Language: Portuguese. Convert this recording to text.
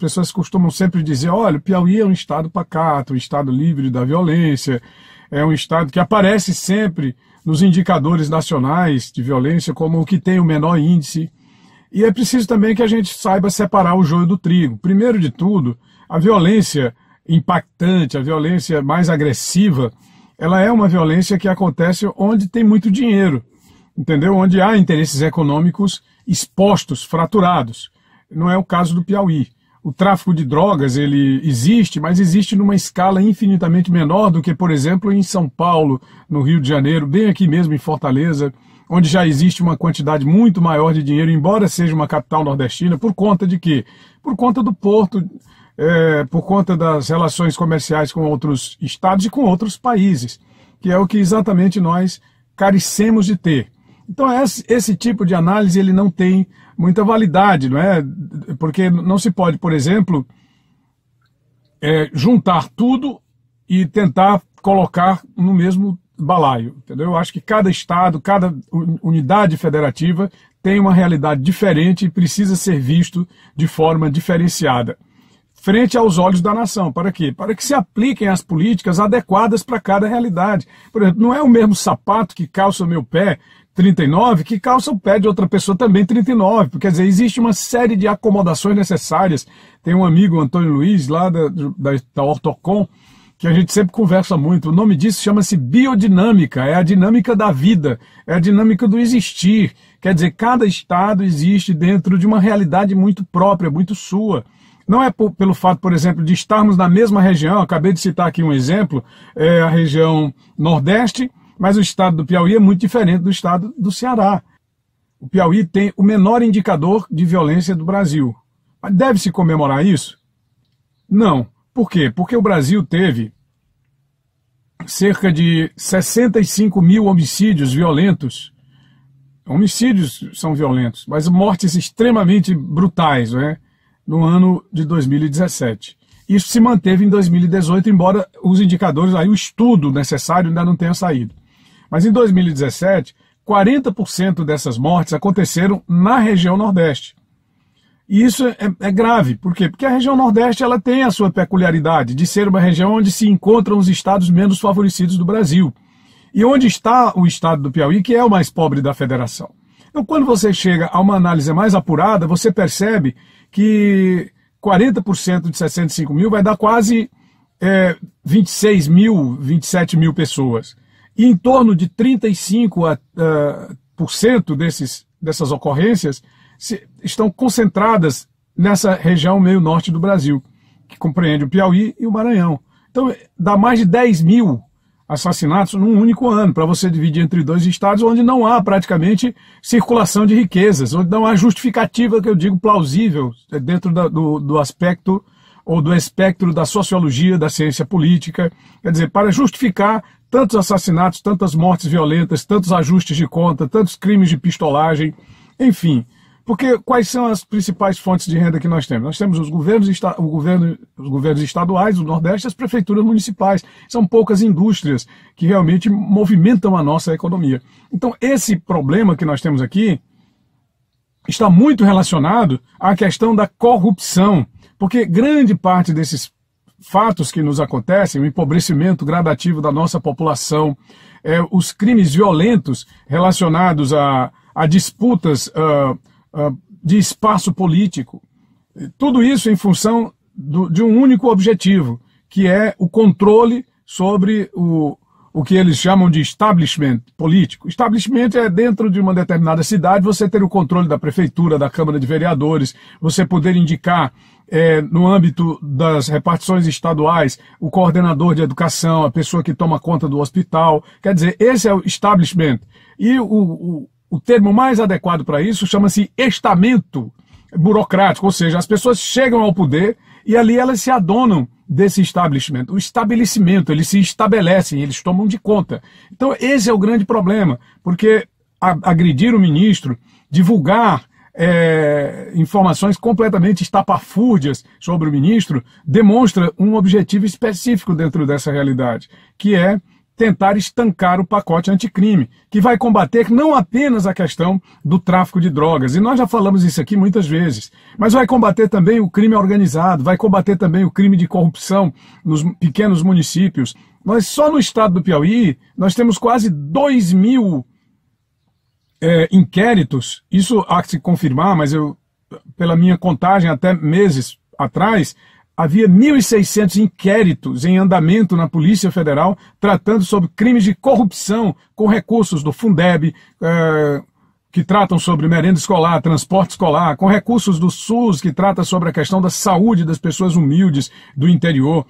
pessoas costumam sempre dizer, olha, o Piauí é um estado pacato, um estado livre da violência, é um estado que aparece sempre nos indicadores nacionais de violência como o que tem o menor índice. E é preciso também que a gente saiba separar o joio do trigo. Primeiro de tudo, a violência impactante, a violência mais agressiva, ela é uma violência que acontece onde tem muito dinheiro, entendeu? Onde há interesses econômicos expostos, fraturados. Não é o caso do Piauí o tráfico de drogas ele existe, mas existe numa escala infinitamente menor do que, por exemplo, em São Paulo, no Rio de Janeiro, bem aqui mesmo em Fortaleza, onde já existe uma quantidade muito maior de dinheiro, embora seja uma capital nordestina, por conta de quê? Por conta do porto, é, por conta das relações comerciais com outros estados e com outros países, que é o que exatamente nós carecemos de ter. Então esse, tipo de análise ele não tem muita validade, não é? Porque não se pode, por exemplo, é, juntar tudo e tentar colocar no mesmo balaio, entendeu? Eu acho que cada estado, cada unidade federativa tem uma realidade diferente e precisa ser visto de forma diferenciada frente aos olhos da nação. Para quê? Para que se apliquem as políticas adequadas para cada realidade. Por exemplo, não é o mesmo sapato que calça o meu pé 39 que calça o pé de outra pessoa também 39. Quer dizer, existe uma série de acomodações necessárias. Tem um amigo, Antônio Luiz, lá da, da, da Ortocom, que a gente sempre conversa muito. O nome disso chama-se biodinâmica, é a dinâmica da vida, é a dinâmica do existir. Quer dizer, cada estado existe dentro de uma realidade muito própria, muito sua. Não é por, pelo fato, por exemplo, de estarmos na mesma região, acabei de citar aqui um exemplo, é a região Nordeste, mas o estado do Piauí é muito diferente do estado do Ceará. O Piauí tem o menor indicador de violência do Brasil. Mas deve-se comemorar isso? Não. Por quê? Porque o Brasil teve cerca de 65 mil homicídios violentos. Homicídios são violentos, mas mortes extremamente brutais, né? no ano de 2017. Isso se manteve em 2018, embora os indicadores, aí o estudo necessário ainda não tenha saído. Mas em 2017, 40% dessas mortes aconteceram na região Nordeste. E isso é, é, grave, por quê? Porque a região Nordeste ela tem a sua peculiaridade de ser uma região onde se encontram os estados menos favorecidos do Brasil. E onde está o estado do Piauí, que é o mais pobre da federação. Então, quando você chega a uma análise mais apurada, você percebe que 40% de 65 mil vai dar quase é, 26 mil, 27 mil pessoas. E em torno de 35% a, ah, por cento desses, dessas ocorrências se, estão concentradas nessa região meio norte do Brasil, que compreende o Piauí e o Maranhão. Então, dá mais de 10 mil assassinatos num único ano, para você dividir entre dois estados onde não há praticamente circulação de riquezas, onde não há justificativa, que eu digo, plausível é, dentro da, do, do aspecto ou do espectro da sociologia, da ciência política, quer dizer, para justificar tantos assassinatos, tantas mortes violentas, tantos ajustes de conta, tantos crimes de pistolagem, enfim. Porque quais são as principais fontes de renda que nós temos? Nós temos os governos, o governo, os governos estaduais do Nordeste as prefeituras municipais. São poucas indústrias que realmente movimentam a nossa economia. Então, esse problema que nós temos aqui está muito relacionado à questão da corrupção, porque grande parte desses fatos que nos acontecem, o empobrecimento gradativo da nossa população, é, os crimes violentos relacionados a, a disputas. Uh, ah, de espaço político. Tudo isso em função do, de um único objetivo, que é o controle sobre o, o que eles chamam de establishment político. Establishment é dentro de uma determinada cidade você ter o controle da prefeitura, da Câmara de Vereadores, você poder indicar é, no âmbito das repartições estaduais o coordenador de educação, a pessoa que toma conta do hospital. Quer dizer, esse é o establishment. E o, o o termo mais adequado para isso chama-se estamento burocrático, ou seja, as pessoas chegam ao poder e ali elas se adonam desse establishment, o estabelecimento, eles se estabelecem, eles tomam de conta. Então esse é o grande problema, porque agredir o ministro, divulgar é, informações completamente estapafúrdias sobre o ministro, demonstra um objetivo específico dentro dessa realidade, que é tentar estancar o pacote anticrime, que vai combater não apenas a questão do tráfico de drogas, e nós já falamos isso aqui muitas vezes, mas vai combater também o crime organizado, vai combater também o crime de corrupção nos pequenos municípios. Nós só no estado do Piauí, nós temos quase 2 mil é, inquéritos, isso há que se confirmar, mas eu, pela minha contagem, até meses atrás, havia 1.600 inquéritos em andamento na Polícia Federal tratando sobre crimes de corrupção com recursos do Fundeb, eh, que tratam sobre merenda escolar, transporte escolar, com recursos do SUS, que trata sobre a questão da saúde das pessoas humildes do interior.